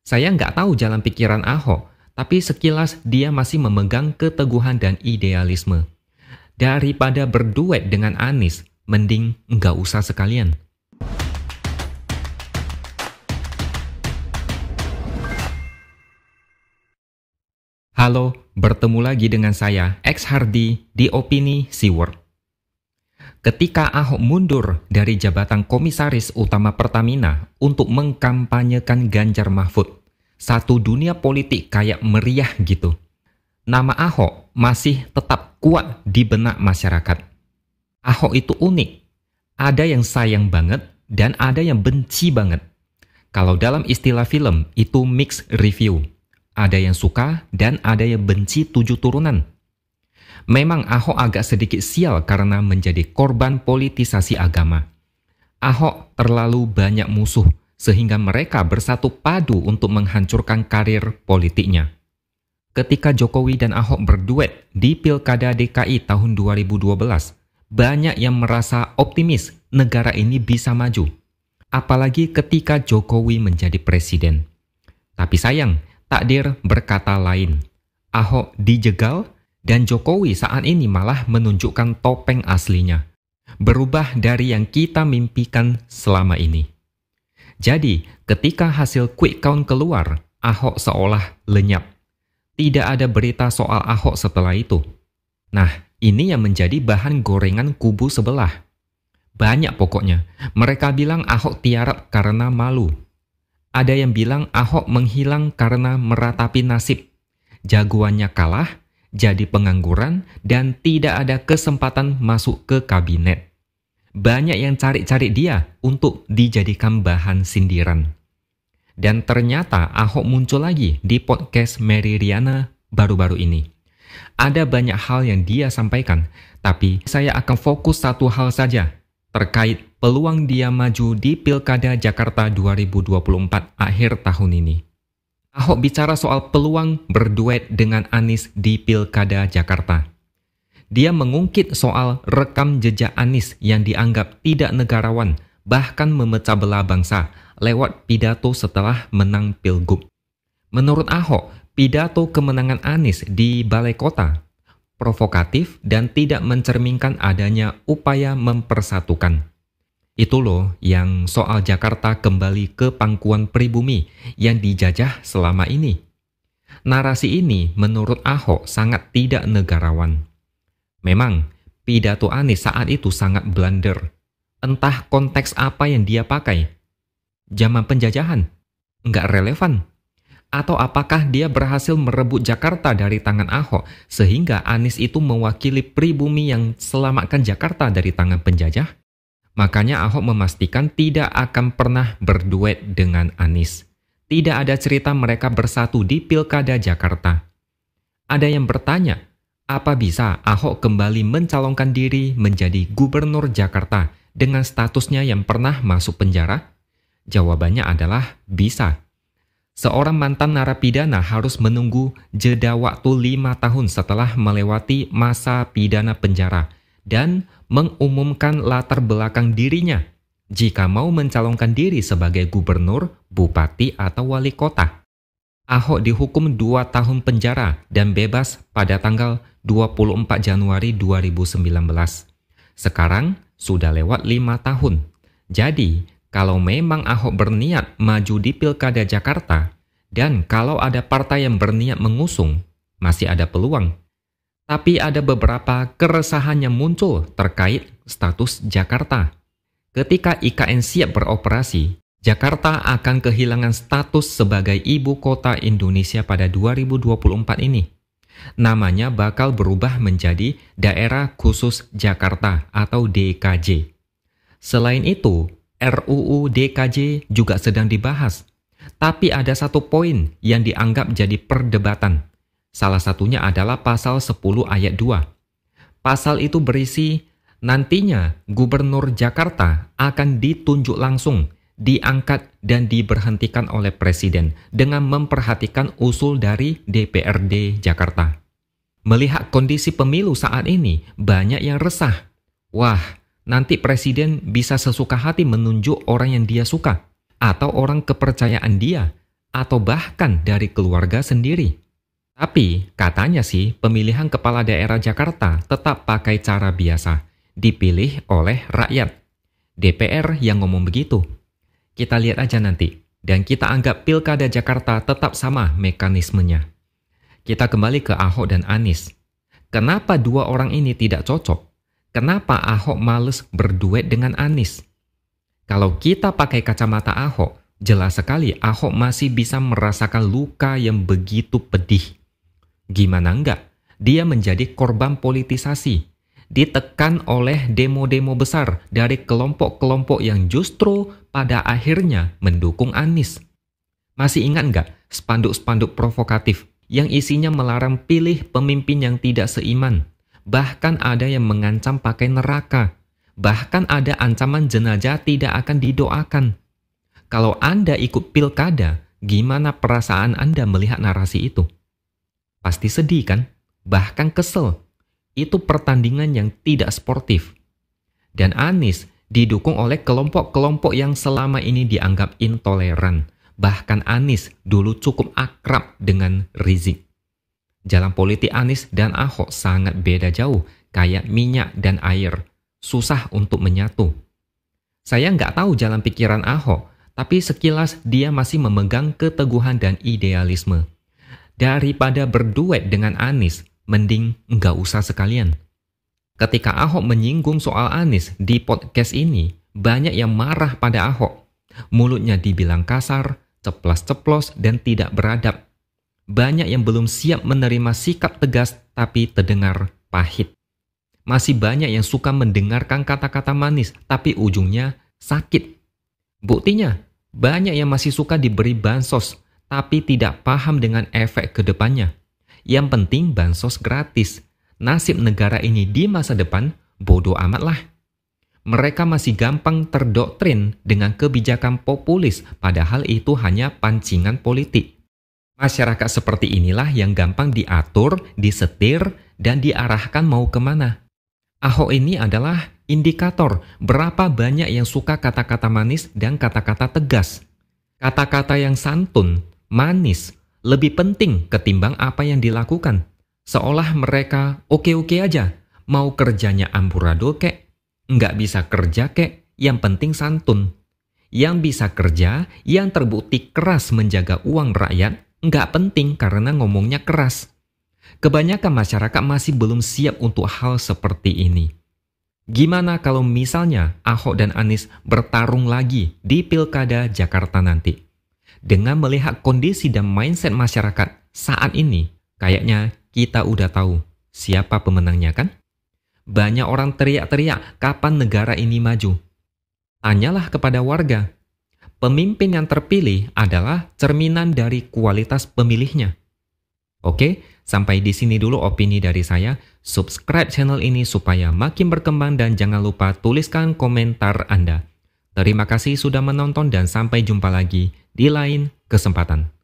Saya nggak tahu jalan pikiran Ahok, tapi sekilas dia masih memegang keteguhan dan idealisme. Daripada berduet dengan Anies, mending nggak usah sekalian. Halo, bertemu lagi dengan saya, X Hardy, di Opini Seaworld ketika Ahok mundur dari jabatan komisaris utama Pertamina untuk mengkampanyekan Ganjar Mahfud. Satu dunia politik kayak meriah gitu. Nama Ahok masih tetap kuat di benak masyarakat. Ahok itu unik. Ada yang sayang banget dan ada yang benci banget. Kalau dalam istilah film itu mix review. Ada yang suka dan ada yang benci tujuh turunan Memang Ahok agak sedikit sial karena menjadi korban politisasi agama. Ahok terlalu banyak musuh sehingga mereka bersatu padu untuk menghancurkan karir politiknya. Ketika Jokowi dan Ahok berduet di Pilkada DKI tahun 2012, banyak yang merasa optimis negara ini bisa maju. Apalagi ketika Jokowi menjadi presiden. Tapi sayang, takdir berkata lain. Ahok dijegal dan Jokowi saat ini malah menunjukkan topeng aslinya, berubah dari yang kita mimpikan selama ini. Jadi, ketika hasil quick count keluar, Ahok seolah lenyap. Tidak ada berita soal Ahok setelah itu. Nah, ini yang menjadi bahan gorengan kubu sebelah. Banyak pokoknya. Mereka bilang Ahok tiarap karena malu. Ada yang bilang Ahok menghilang karena meratapi nasib. Jagoannya kalah, jadi pengangguran, dan tidak ada kesempatan masuk ke kabinet. Banyak yang cari-cari dia untuk dijadikan bahan sindiran. Dan ternyata Ahok muncul lagi di podcast Mary Riana baru-baru ini. Ada banyak hal yang dia sampaikan, tapi saya akan fokus satu hal saja terkait peluang dia maju di Pilkada Jakarta 2024 akhir tahun ini. Ahok bicara soal peluang berduet dengan Anies di Pilkada Jakarta. Dia mengungkit soal rekam jejak Anies yang dianggap tidak negarawan, bahkan memecah belah bangsa lewat pidato setelah menang Pilgub. Menurut Ahok, pidato kemenangan Anies di Balai Kota provokatif dan tidak mencerminkan adanya upaya mempersatukan. Itu loh yang soal Jakarta kembali ke pangkuan pribumi yang dijajah selama ini. Narasi ini menurut Ahok sangat tidak negarawan. Memang, pidato Anies saat itu sangat blunder. Entah konteks apa yang dia pakai. Zaman penjajahan? Nggak relevan. Atau apakah dia berhasil merebut Jakarta dari tangan Ahok sehingga Anies itu mewakili pribumi yang selamatkan Jakarta dari tangan penjajah? Makanya Ahok memastikan tidak akan pernah berduet dengan Anies. Tidak ada cerita mereka bersatu di Pilkada Jakarta. Ada yang bertanya, apa bisa Ahok kembali mencalonkan diri menjadi gubernur Jakarta dengan statusnya yang pernah masuk penjara? Jawabannya adalah bisa. Seorang mantan narapidana harus menunggu jeda waktu 5 tahun setelah melewati masa pidana penjara – dan mengumumkan latar belakang dirinya jika mau mencalonkan diri sebagai gubernur, bupati, atau wali kota. Ahok dihukum dua tahun penjara dan bebas pada tanggal 24 Januari 2019. Sekarang sudah lewat lima tahun. Jadi, kalau memang Ahok berniat maju di Pilkada Jakarta, dan kalau ada partai yang berniat mengusung, masih ada peluang tapi ada beberapa keresahan yang muncul terkait status Jakarta. Ketika IKN siap beroperasi, Jakarta akan kehilangan status sebagai ibu kota Indonesia pada 2024 ini. Namanya bakal berubah menjadi Daerah Khusus Jakarta atau DKJ. Selain itu, RUU DKJ juga sedang dibahas. Tapi ada satu poin yang dianggap jadi perdebatan, Salah satunya adalah pasal 10 ayat 2. Pasal itu berisi, nantinya Gubernur Jakarta akan ditunjuk langsung, diangkat dan diberhentikan oleh Presiden dengan memperhatikan usul dari DPRD Jakarta. Melihat kondisi pemilu saat ini, banyak yang resah. Wah, nanti Presiden bisa sesuka hati menunjuk orang yang dia suka, atau orang kepercayaan dia, atau bahkan dari keluarga sendiri. Tapi katanya sih pemilihan kepala daerah Jakarta tetap pakai cara biasa, dipilih oleh rakyat. DPR yang ngomong begitu. Kita lihat aja nanti. Dan kita anggap pilkada Jakarta tetap sama mekanismenya. Kita kembali ke Ahok dan Anies. Kenapa dua orang ini tidak cocok? Kenapa Ahok males berduet dengan Anies? Kalau kita pakai kacamata Ahok, jelas sekali Ahok masih bisa merasakan luka yang begitu pedih Gimana enggak? Dia menjadi korban politisasi, ditekan oleh demo-demo besar dari kelompok-kelompok yang justru pada akhirnya mendukung Anies. Masih ingat enggak spanduk-spanduk provokatif yang isinya melarang pilih pemimpin yang tidak seiman? Bahkan ada yang mengancam pakai neraka. Bahkan ada ancaman jenazah tidak akan didoakan. Kalau Anda ikut pilkada, gimana perasaan Anda melihat narasi itu? Pasti sedih kan? Bahkan kesel. Itu pertandingan yang tidak sportif. Dan Anis didukung oleh kelompok-kelompok yang selama ini dianggap intoleran. Bahkan Anis dulu cukup akrab dengan Rizik. Jalan politik Anis dan Ahok sangat beda jauh, kayak minyak dan air. Susah untuk menyatu. Saya nggak tahu jalan pikiran Ahok, tapi sekilas dia masih memegang keteguhan dan idealisme daripada berduet dengan Anis, mending nggak usah sekalian. Ketika Ahok menyinggung soal Anis di podcast ini, banyak yang marah pada Ahok. Mulutnya dibilang kasar, ceplas-ceplos, dan tidak beradab. Banyak yang belum siap menerima sikap tegas tapi terdengar pahit. Masih banyak yang suka mendengarkan kata-kata manis tapi ujungnya sakit. Buktinya, banyak yang masih suka diberi bansos tapi tidak paham dengan efek kedepannya. Yang penting bansos gratis. Nasib negara ini di masa depan bodoh amatlah. Mereka masih gampang terdoktrin dengan kebijakan populis padahal itu hanya pancingan politik. Masyarakat seperti inilah yang gampang diatur, disetir, dan diarahkan mau kemana. Ahok ini adalah indikator berapa banyak yang suka kata-kata manis dan kata-kata tegas. Kata-kata yang santun manis, lebih penting ketimbang apa yang dilakukan. Seolah mereka oke-oke aja, mau kerjanya amburadul kek, nggak bisa kerja kek, yang penting santun. Yang bisa kerja, yang terbukti keras menjaga uang rakyat, nggak penting karena ngomongnya keras. Kebanyakan masyarakat masih belum siap untuk hal seperti ini. Gimana kalau misalnya Ahok dan Anies bertarung lagi di Pilkada Jakarta nanti? dengan melihat kondisi dan mindset masyarakat saat ini, kayaknya kita udah tahu siapa pemenangnya kan? Banyak orang teriak-teriak kapan negara ini maju. Tanyalah kepada warga. Pemimpin yang terpilih adalah cerminan dari kualitas pemilihnya. Oke, sampai di sini dulu opini dari saya. Subscribe channel ini supaya makin berkembang dan jangan lupa tuliskan komentar Anda. Terima kasih sudah menonton dan sampai jumpa lagi di lain kesempatan.